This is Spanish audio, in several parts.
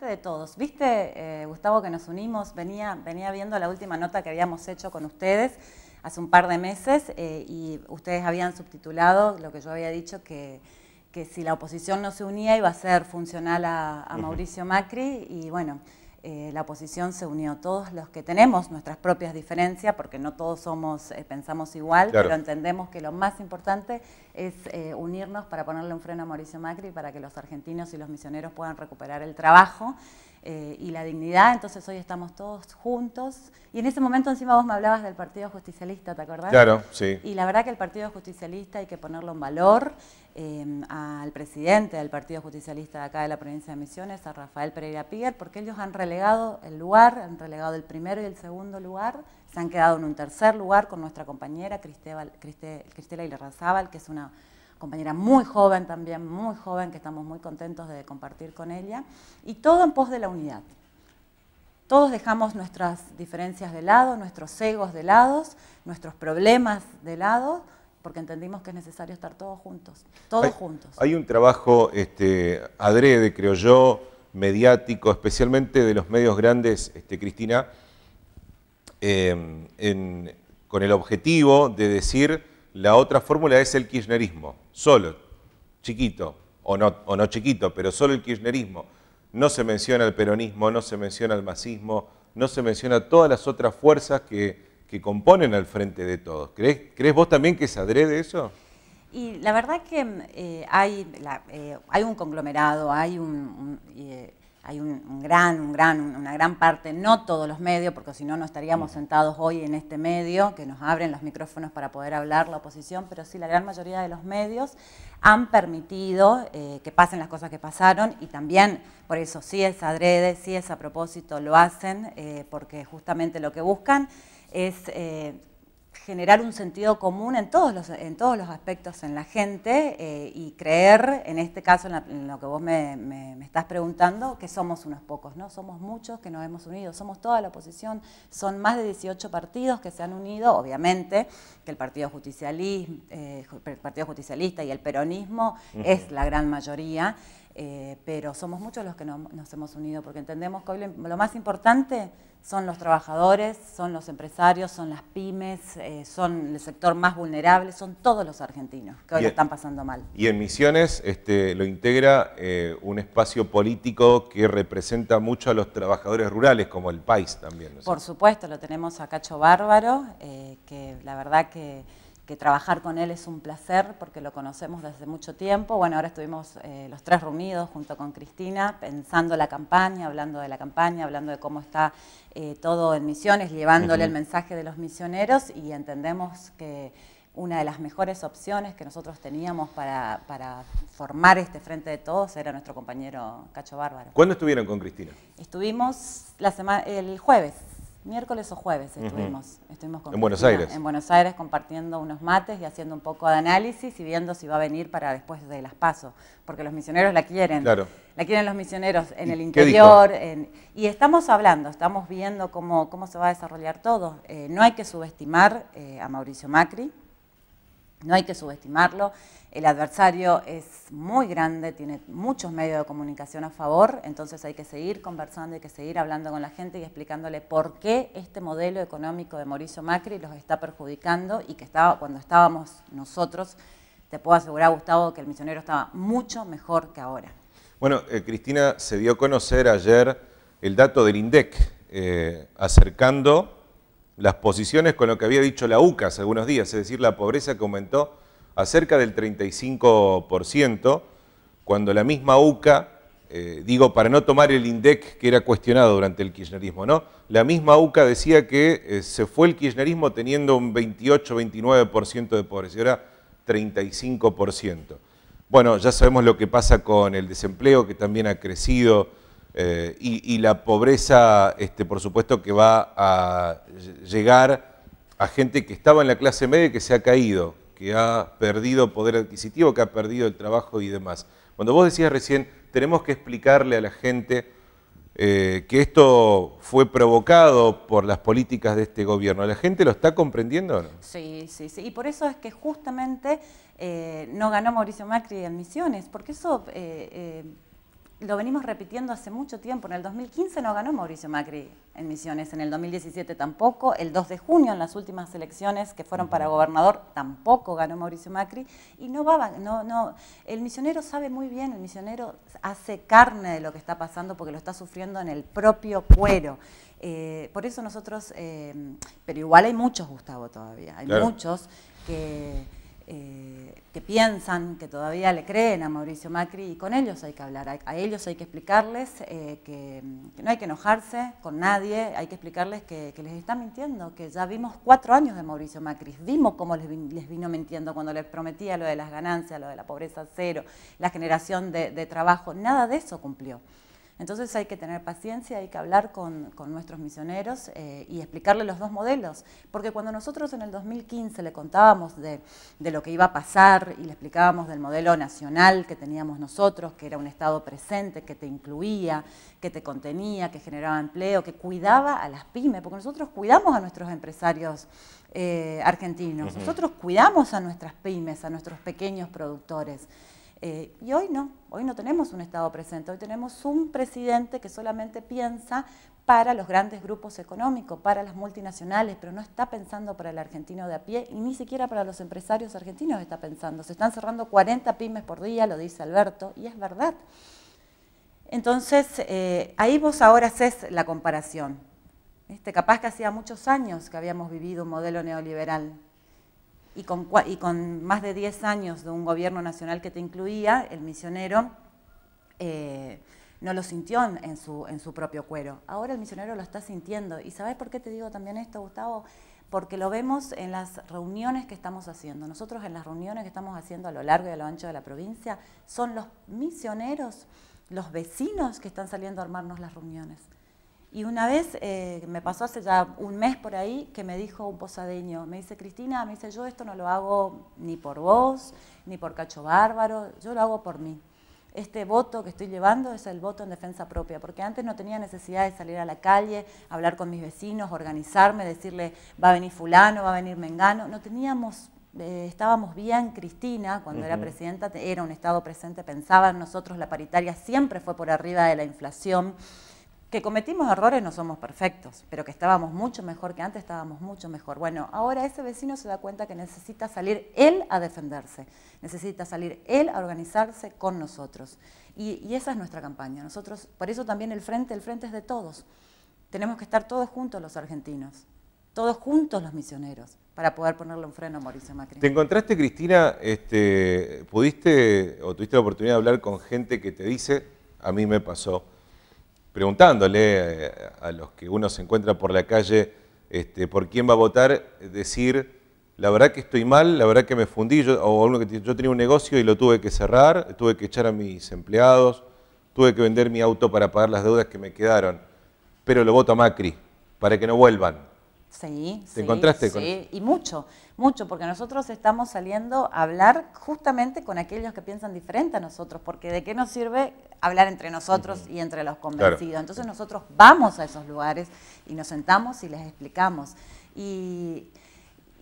de todos. Viste, eh, Gustavo, que nos unimos, venía, venía viendo la última nota que habíamos hecho con ustedes hace un par de meses eh, y ustedes habían subtitulado lo que yo había dicho que, que si la oposición no se unía iba a ser funcional a, Mauricio Macri y bueno, eh, la oposición se unió, todos los que tenemos nuestras propias diferencias, porque no todos somos, pensamos igual, pero entendemos que lo más importante es eh, unirnos para ponerle un freno a Mauricio Macri para que los argentinos y los misioneros puedan recuperar el trabajo eh, y la dignidad. Entonces hoy estamos todos juntos. Y en ese momento encima vos me hablabas del Partido Justicialista, ¿te acordás? Claro, sí. Y la verdad que el Partido Justicialista hay que ponerlo en valor. Eh, al presidente del Partido Justicialista de acá de la provincia de Misiones, a Rafael Pereira Pier, porque ellos han relegado el lugar, han relegado el primero y el segundo lugar, se han quedado en un tercer lugar con nuestra compañera Cristela, Cristela Ilerrazábal, que es una compañera muy joven también, muy joven, que estamos muy contentos de compartir con ella, y todo en pos de la unidad. Todos dejamos nuestras diferencias de lado, nuestros egos de lado, nuestros problemas de lado, porque entendimos que es necesario estar todos juntos, todos hay, juntos. Hay un trabajo este, adrede, creo yo, mediático, especialmente de los medios grandes, este, Cristina, Em, con el objetivo de decir la otra fórmula es el kirchnerismo, solo, chiquito, o no, o no chiquito, pero solo el kirchnerismo. No se menciona el peronismo, no se menciona el masismo, no se menciona todas las otras fuerzas que, componen al frente de todos. ¿Crees, ¿Crees vos también que se adrede eso? Y la verdad que em, eh, hay, eh, hay un conglomerado, hay un, eh, hay un, gran, un gran, una gran parte, no todos los medios, porque si no, no estaríamos sentados hoy en este medio, que nos abren los micrófonos para poder hablar la oposición, pero sí la gran mayoría de los medios han permitido eh, que pasen las cosas que pasaron y también, por eso sí es adrede, sí es a propósito, lo hacen, eh, porque justamente lo que buscan es... Eh, generar un sentido común en todos los, en todos los aspectos en la gente eh, y creer, en este caso, en, lo que vos me, estás preguntando, que somos unos pocos, ¿no? Somos muchos que nos hemos unido, somos toda la oposición, son más de 18 partidos que se han unido, obviamente, que el Partido, Justicialista, eh, el partido y el peronismo es la gran mayoría, eh, pero somos muchos los que nos hemos unido porque entendemos que hoy lo más importante son los trabajadores, son los empresarios, son las pymes, eh, son el sector más vulnerable, son todos los argentinos que hoy lo están pasando mal. Y en Misiones este, lo integra eh, un espacio político que representa mucho a los trabajadores rurales, como el país también. Por supuesto, lo tenemos a Cacho Bárbaro, eh, que la verdad que que trabajar con él es un placer porque lo conocemos desde mucho tiempo. Bueno, ahora estuvimos eh, los tres reunidos junto con Cristina pensando la campaña, hablando de la campaña, hablando de cómo está eh, todo en misiones, llevándole el mensaje de los misioneros y entendemos que una de las mejores opciones que nosotros teníamos para, para, formar este frente de todos era nuestro compañero Cacho Bárbaro. ¿Cuándo estuvieron con Cristina? Estuvimos la semana, el jueves miércoles o jueves estuvimos. estuvimos con en Buenos Aires. En Buenos Aires compartiendo unos mates y haciendo un poco de análisis y viendo si va a venir para después de las pasos, porque los misioneros la quieren. La quieren los misioneros en el interior. y estamos hablando, estamos viendo cómo, cómo se va a desarrollar todo. Eh, no hay que subestimar eh, a Mauricio Macri. No hay que subestimarlo. El adversario es muy grande, tiene muchos medios de comunicación a favor, entonces hay que seguir conversando, hay que seguir hablando con la gente y explicándole por qué este modelo económico de Mauricio Macri los está perjudicando y que estaba, cuando estábamos nosotros, te puedo asegurar, Gustavo, que el misionero estaba mucho mejor que ahora. Bueno, eh, Cristina, se dio a conocer ayer el dato del INDEC, eh, acercando las posiciones con lo que había dicho la UCA hace algunos días, es decir, la pobreza que aumentó a cerca del 35%, cuando la misma UCA, eh, digo, para no tomar el INDEC que era cuestionado durante el kirchnerismo, ¿no? La misma UCA decía que eh, se fue el kirchnerismo teniendo un 28-29% de pobreza, y ahora 35%. Bueno, ya sabemos lo que pasa con el desempleo, que también ha crecido eh, y, la pobreza, este, por supuesto, que va a llegar a gente que estaba en la clase media y que se ha caído, que ha perdido poder adquisitivo, que ha perdido el trabajo y demás. Cuando vos decías recién, tenemos que explicarle a la gente eh, que esto fue provocado por las políticas de este gobierno. ¿La gente lo está comprendiendo o no? Sí, sí, sí. Y por eso es que justamente eh, no ganó Mauricio Macri en Misiones, porque eso lo venimos repitiendo hace mucho tiempo. En el 2015 no ganó Mauricio Macri en Misiones, en el 2017 tampoco, el 2 de junio en las últimas elecciones que fueron para gobernador tampoco ganó Mauricio Macri y no va, no, no. El misionero sabe muy bien, el misionero hace carne de lo que está pasando porque lo está sufriendo en el propio cuero. Eh, por eso nosotros, eh, pero igual hay muchos, Gustavo, todavía, hay muchos que eh, que piensan, que todavía le creen a Mauricio Macri y con ellos hay que hablar, a, ellos hay que explicarles eh, que, no hay que enojarse con nadie, hay que explicarles que, les está mintiendo, que ya vimos cuatro años de Mauricio Macri, vimos cómo les, vino mintiendo cuando les prometía lo de las ganancias, lo de la pobreza cero, la generación de trabajo, nada de eso cumplió. Entonces hay que tener paciencia, hay que hablar con, nuestros misioneros eh, y explicarles los dos modelos, porque cuando nosotros en el 2015 le contábamos de, lo que iba a pasar y le explicábamos del modelo nacional que teníamos nosotros, que era un Estado presente, que te incluía, que te contenía, que generaba empleo, que cuidaba a las pymes, porque nosotros cuidamos a nuestros empresarios eh, argentinos, nosotros cuidamos a nuestras pymes, a nuestros pequeños productores. Eh, y hoy no, hoy no tenemos un Estado presente, hoy tenemos un presidente que solamente piensa para los grandes grupos económicos, para las multinacionales, pero no está pensando para el argentino de a pie y ni siquiera para los empresarios argentinos está pensando. Se están cerrando 40 pymes por día, lo dice Alberto, y es verdad. Entonces, eh, ahí vos ahora haces la comparación. Este, capaz que hacía muchos años que habíamos vivido un modelo neoliberal, y con, más de 10 años de un gobierno nacional que te incluía, el misionero eh, no lo sintió en su, en su propio cuero. Ahora el misionero lo está sintiendo. ¿Y sabes por qué te digo también esto, Gustavo? porque lo vemos en las reuniones que estamos haciendo. Nosotros en las reuniones que estamos haciendo a lo largo y a lo ancho de la provincia son los misioneros, los vecinos que están saliendo a armarnos las reuniones. Y una vez, eh, me pasó hace ya un mes por ahí, que me dijo un posadeño, me dice, Cristina, me dice, yo esto no lo hago ni por vos, ni por Cacho Bárbaro, yo lo hago por mí. Este voto que estoy llevando es el voto en defensa propia, porque antes no tenía necesidad de salir a la calle, hablar con mis vecinos, organizarme, decirle, va a venir fulano, va a venir mengano, no teníamos eh, estábamos bien, Cristina, cuando era presidenta, era un Estado presente, pensaba nosotros, la paritaria siempre fue por arriba de la inflación que cometimos errores, no somos perfectos, pero que estábamos mucho mejor que antes, estábamos mucho mejor. Bueno, ahora ese vecino se da cuenta que necesita salir él a defenderse, necesita salir él a organizarse con nosotros. Y, esa es nuestra campaña. Nosotros, por eso también el frente, el frente es de todos. Tenemos que estar todos juntos los argentinos, todos juntos los misioneros, para poder ponerle un freno a Mauricio Macri. ¿Te encontraste, Cristina, este, pudiste o tuviste la oportunidad de hablar con gente que te dice, a mí me pasó, preguntándole eh, a los que uno se encuentra por la calle este, por quién va a votar, decir, la verdad que estoy mal, la verdad que me fundí, yo, o que yo tenía un negocio y lo tuve que cerrar, tuve que echar a mis empleados, tuve que vender mi auto para pagar las deudas que me quedaron, pero lo voto a Macri, para que no vuelvan. Sí, encontraste con sí, y mucho, mucho, porque nosotros estamos saliendo a hablar justamente con aquellos que piensan diferente a nosotros, porque de qué nos sirve hablar entre nosotros y entre los convencidos. Entonces nosotros vamos a esos lugares y nos sentamos y les explicamos. Y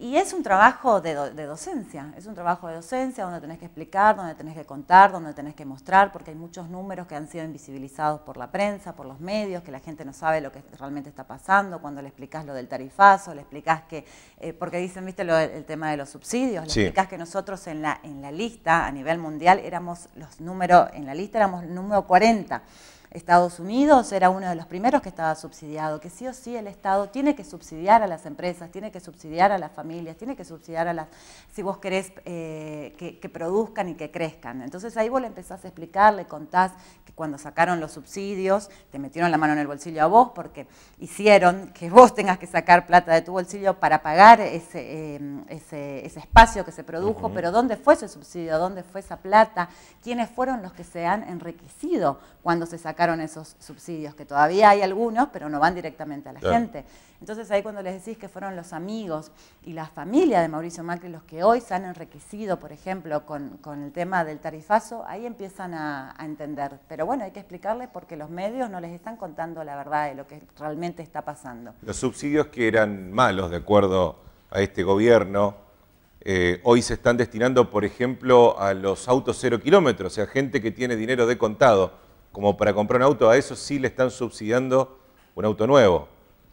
y es un trabajo de, docencia, es un trabajo de docencia donde tenés que explicar, donde tenés que contar, donde tenés que mostrar, porque hay muchos números que han sido invisibilizados por la prensa, por los medios, que la gente no sabe lo que realmente está pasando, cuando le explicas lo del tarifazo, le explicás que, eh, porque dicen, viste, el tema de los subsidios, le explicás que nosotros en la, en la lista a nivel mundial éramos los números, en la lista éramos el número 40 Estados Unidos era uno de los primeros que estaba subsidiado, que sí o sí el Estado tiene que subsidiar a las empresas, tiene que subsidiar a las familias, tiene que subsidiar a las, si vos querés eh, que, produzcan y que crezcan. Entonces ahí vos le empezás a explicar, le contás que cuando sacaron los subsidios, te metieron la mano en el bolsillo a vos porque hicieron que vos tengas que sacar plata de tu bolsillo para pagar ese, eh, ese, espacio que se produjo, pero ¿dónde fue ese subsidio? ¿Dónde fue esa plata? ¿Quiénes fueron los que se han enriquecido cuando se sacaron? sacaron esos subsidios, que todavía hay algunos, pero no van directamente a la gente. Entonces ahí cuando les decís que fueron los amigos y la familia de Mauricio Macri los que hoy se han enriquecido, por ejemplo, con, el tema del tarifazo, ahí empiezan a, entender. Pero bueno, hay que explicarles porque los medios no les están contando la verdad de lo que realmente está pasando. Los subsidios que eran malos de acuerdo a este gobierno, eh, hoy se están destinando, por ejemplo, a los autos cero kilómetros, o sea, gente que tiene dinero de contado como para comprar un auto, a eso sí le están subsidiando un auto nuevo.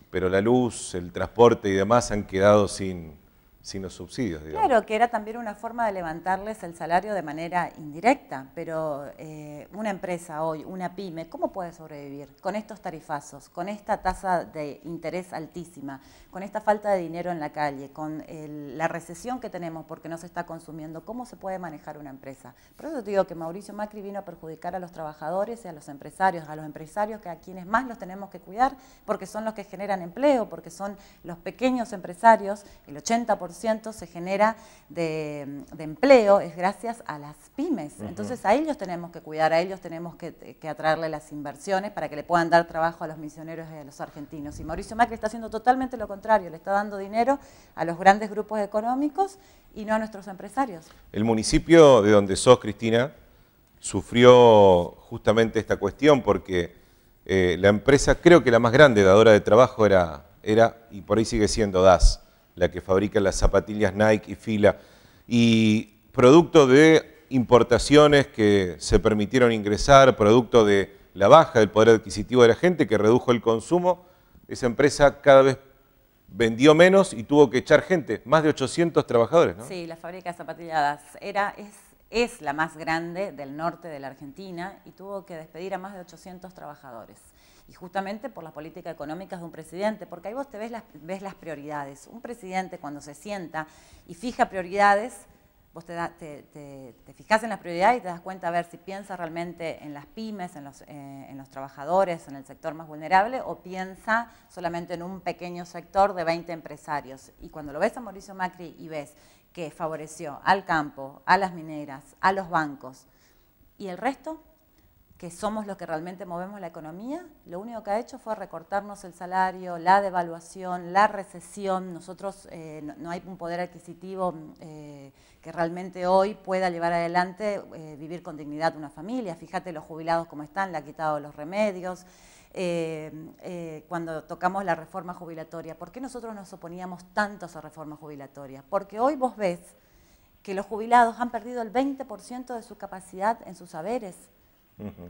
Pero la luz, el transporte y demás han quedado sin, sin los subsidios. Claro, que era también una forma de levantarles el salario de manera indirecta, pero eh, una empresa hoy, una pyme, ¿cómo puede sobrevivir con estos tarifazos, con esta tasa de interés altísima, con esta falta de dinero en la calle, con la recesión que tenemos porque no se está consumiendo, ¿cómo se puede manejar una empresa? Por eso te digo que Mauricio Macri vino a perjudicar a los trabajadores y a los empresarios, a los empresarios que a quienes más los tenemos que cuidar porque son los que generan empleo, porque son los pequeños empresarios, el 80% se genera de, empleo, es gracias a las pymes. Entonces a ellos tenemos que cuidar, a ellos tenemos que, que atraerle las inversiones para que le puedan dar trabajo a los misioneros y a los argentinos. Y Mauricio Macri está haciendo totalmente lo contrario le está dando dinero a los grandes grupos económicos y no a nuestros empresarios. El municipio de donde sos, Cristina, sufrió justamente esta cuestión porque eh, la empresa, creo que la más grande dadora de trabajo era, era, y por ahí sigue siendo DAS, la que fabrica las zapatillas Nike y Fila, y producto de importaciones que se permitieron ingresar, producto de la baja del poder adquisitivo de la gente que redujo el consumo, esa empresa cada vez vendió menos y tuvo que echar gente, más de 800 trabajadores, ¿no? Sí, la fábrica de zapatilladas era, es, es la más grande del norte de la Argentina y tuvo que despedir a más de 800 trabajadores y justamente por las políticas económicas de un presidente, porque ahí vos te ves las, ves las prioridades. Un presidente cuando se sienta y fija prioridades, vos te, fijas en las prioridades y te das cuenta a ver si piensa realmente en las pymes, eh, en los trabajadores, en el sector más vulnerable o piensa solamente en un pequeño sector de 20 empresarios. Y cuando lo ves a Mauricio Macri y ves que favoreció al campo, a las mineras, a los bancos y el resto, que somos los que realmente movemos la economía, lo único que ha hecho fue recortarnos el salario, la devaluación, la recesión. Nosotros eh, no, hay un poder adquisitivo mm, eh, que realmente hoy pueda llevar adelante eh, vivir con dignidad una familia. Fíjate los jubilados como están, le ha quitado los remedios. cuando tocamos la reforma jubilatoria, ¿por qué nosotros nos oponíamos tanto a esa reforma jubilatoria? Porque hoy vos ves que los jubilados han perdido el 20% de su capacidad en sus saberes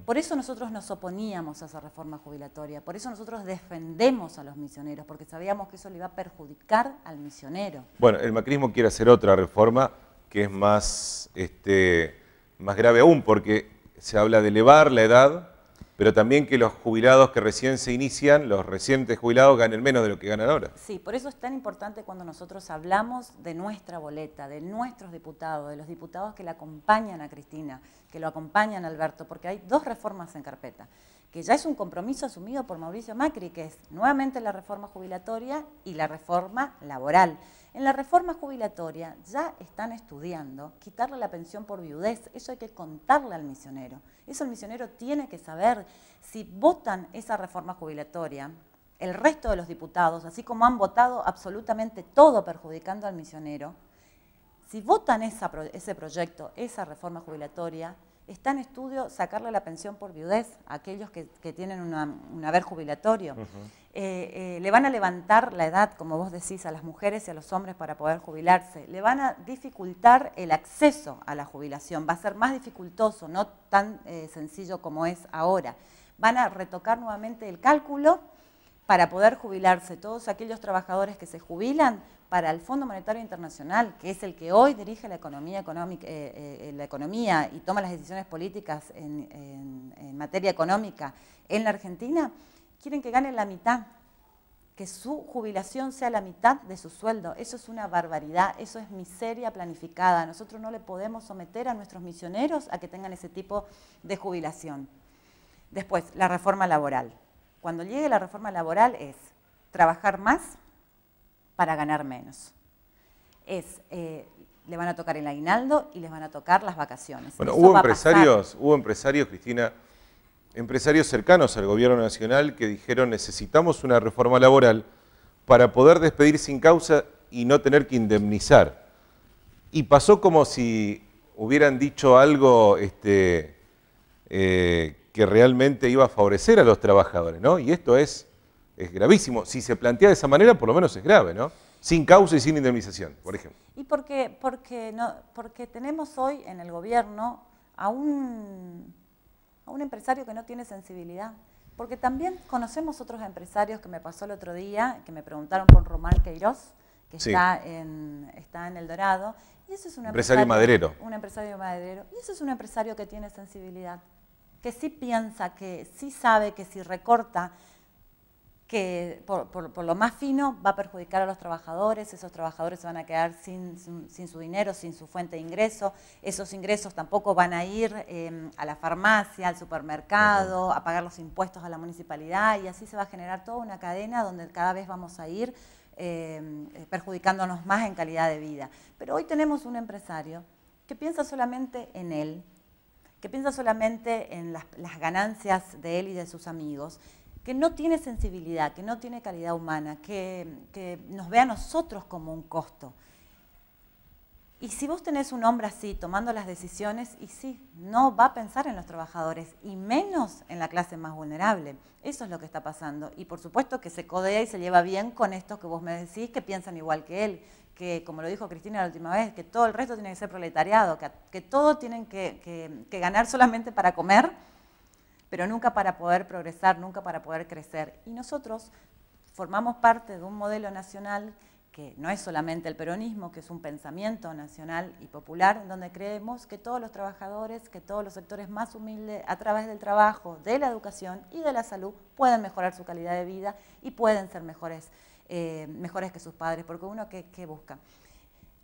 por eso nosotros nos oponíamos a esa reforma jubilatoria, por eso nosotros defendemos a los misioneros, porque sabíamos que eso le iba a perjudicar al misionero. Bueno, el macrismo quiere hacer otra reforma que es más, este, más grave aún, porque se habla de elevar la edad pero también que los jubilados que recién se inician, los recientes jubilados, ganen menos de lo que ganan ahora. Sí, por eso es tan importante cuando nosotros hablamos de nuestra boleta, de nuestros diputados, de los diputados que la acompañan a Cristina, que lo acompañan a Alberto, porque hay dos reformas en carpeta, que ya es un compromiso asumido por Mauricio Macri, que es nuevamente la reforma jubilatoria y la reforma laboral. En la reforma jubilatoria ya están estudiando quitarle la pensión por viudez, eso hay que contarle al misionero. Eso el misionero tiene que saber. Si votan esa reforma jubilatoria, el resto de los diputados, así como han votado absolutamente todo perjudicando al misionero, si votan ese proyecto, esa reforma jubilatoria, está en estudio sacarle la pensión por viudez a aquellos que, tienen un haber jubilatorio. Eh, eh, le van a levantar la edad, como vos decís, a las mujeres y a los hombres para poder jubilarse, le van a dificultar el acceso a la jubilación, va a ser más dificultoso, no tan eh, sencillo como es ahora. Van a retocar nuevamente el cálculo para poder jubilarse todos aquellos trabajadores que se jubilan para el Fondo Monetario Internacional, que es el que hoy dirige la economía, y toma las decisiones políticas en materia económica en la Argentina, quieren que ganen la mitad, que su jubilación sea la mitad de su sueldo. Eso es una barbaridad, eso es miseria planificada. Nosotros no le podemos someter a nuestros misioneros a que tengan ese tipo de jubilación. Después, la reforma laboral. Cuando llegue la reforma laboral es trabajar más para ganar menos. Es eh, le van a tocar el aguinaldo y les van a tocar las vacaciones. Bueno, hubo empresarios, hubo empresarios, Cristina, empresarios cercanos al gobierno nacional que dijeron necesitamos una reforma laboral para poder despedir sin causa y no tener que indemnizar. Y pasó como si hubieran dicho algo este, eh, que realmente iba a favorecer a los trabajadores, ¿no? Y esto es, es gravísimo. Si se plantea de esa manera, por lo menos es grave, ¿no? Sin causa y sin indemnización, por ejemplo. Y porque, porque, no, porque tenemos hoy en el gobierno a un a un empresario que no tiene sensibilidad. Porque también conocemos otros empresarios que me pasó el otro día, que me preguntaron por Román Queiroz, que está, en, El Dorado. Y eso es un empresario, maderero. Un empresario maderero. Y eso es un empresario que tiene sensibilidad, que sí piensa, que sí sabe que si recorta que por, lo más fino va a perjudicar a los trabajadores, esos trabajadores se van a quedar sin, su dinero, sin su fuente de ingreso, esos ingresos tampoco van a ir eh, a la farmacia, al supermercado, a pagar los impuestos a la municipalidad y así se va a generar toda una cadena donde cada vez vamos a ir eh, perjudicándonos más en calidad de vida. Pero hoy tenemos un empresario que piensa solamente en él, que piensa solamente en las, ganancias de él y de sus amigos, que no tiene sensibilidad, que no tiene calidad humana, que, nos ve a nosotros como un costo. Y si vos tenés un hombre así tomando las decisiones, y sí, no va a pensar en los trabajadores y menos en la clase más vulnerable. Eso es lo que está pasando. Y por supuesto que se codea y se lleva bien con estos que vos me decís que piensan igual que él, que como lo dijo Cristina la última vez, que todo el resto tiene que ser proletariado, que, todo tienen que ganar solamente para comer pero nunca para poder progresar, nunca para poder crecer. Y nosotros formamos parte de un modelo nacional que no es solamente el peronismo, que es un pensamiento nacional y popular, donde creemos que todos los trabajadores, que todos los sectores más humildes, a través del trabajo, de la educación y de la salud, pueden mejorar su calidad de vida y pueden ser mejores, eh, mejores que sus padres, porque uno que, busca,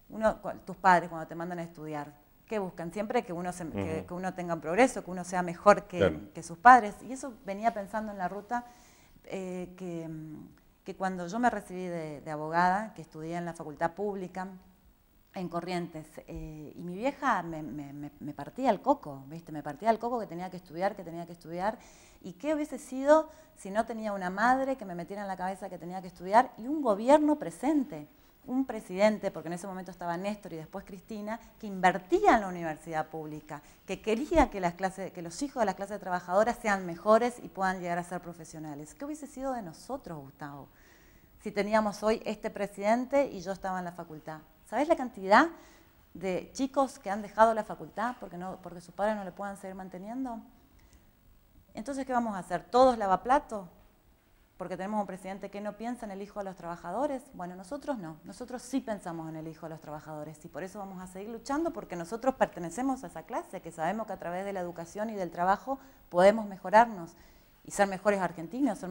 uno, tus padres cuando te mandan a estudiar, que buscan siempre que uno, que, uno tenga un progreso, que uno sea mejor que, sus padres. Y eso venía pensando en la ruta eh, que, cuando yo me recibí de, abogada, que estudié en la facultad pública, en Corrientes, eh, y mi vieja me, me, partía el coco, ¿viste? Me partía el coco que tenía que estudiar, que tenía que estudiar, y qué hubiese sido si no tenía una madre que me metiera en la cabeza que tenía que estudiar y un gobierno presente un presidente, porque en ese momento estaba Néstor y después Cristina, que invertía en la universidad pública, que quería que, los hijos de las clases trabajadoras sean mejores y puedan llegar a ser profesionales. ¿Qué hubiese sido de nosotros, Gustavo, si teníamos hoy este presidente y yo estaba en la facultad? ¿Sabés la cantidad de chicos que han dejado la facultad porque, no, porque sus padres no le puedan seguir manteniendo? Entonces, ¿qué vamos a hacer? ¿Todos lavaplatos? porque tenemos un presidente que no piensa en el hijo de los trabajadores. Bueno, nosotros no, nosotros sí pensamos en el hijo de los trabajadores y por eso vamos a seguir luchando porque nosotros pertenecemos a esa clase, que sabemos que a través de la educación y del trabajo podemos mejorarnos y ser mejores argentinos,